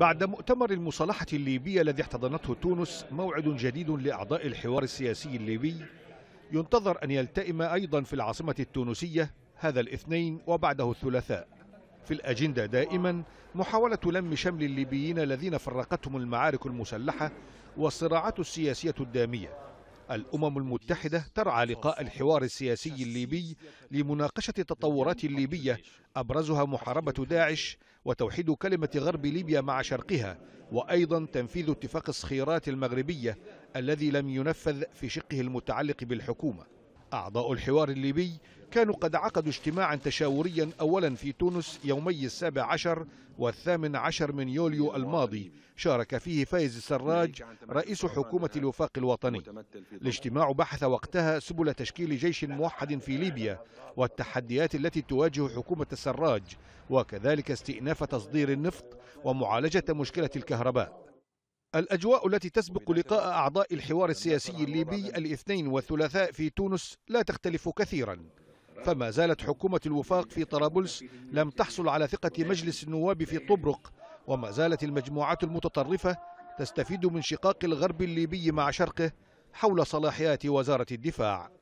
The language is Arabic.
بعد مؤتمر المصالحة الليبية الذي احتضنته تونس موعد جديد لأعضاء الحوار السياسي الليبي ينتظر أن يلتئم أيضا في العاصمة التونسية هذا الاثنين وبعده الثلاثاء في الأجندة دائما محاولة لم شمل الليبيين الذين فرقتهم المعارك المسلحة والصراعات السياسية الدامية الأمم المتحدة ترعى لقاء الحوار السياسي الليبي لمناقشة التطورات الليبية أبرزها محاربة داعش وتوحيد كلمة غرب ليبيا مع شرقها وأيضا تنفيذ اتفاق الصخيرات المغربية الذي لم ينفذ في شقه المتعلق بالحكومة أعضاء الحوار الليبي كانوا قد عقدوا اجتماعا تشاوريا أولا في تونس يومي السابع عشر والثامن عشر من يوليو الماضي شارك فيه فايز السراج رئيس حكومة الوفاق الوطني الاجتماع بحث وقتها سبل تشكيل جيش موحد في ليبيا والتحديات التي تواجه حكومة السراج وكذلك استئناف تصدير النفط ومعالجة مشكلة الكهرباء الأجواء التي تسبق لقاء أعضاء الحوار السياسي الليبي الاثنين والثلاثاء في تونس لا تختلف كثيرا فما زالت حكومة الوفاق في طرابلس لم تحصل على ثقة مجلس النواب في طبرق وما زالت المجموعات المتطرفة تستفيد من شقاق الغرب الليبي مع شرقه حول صلاحيات وزارة الدفاع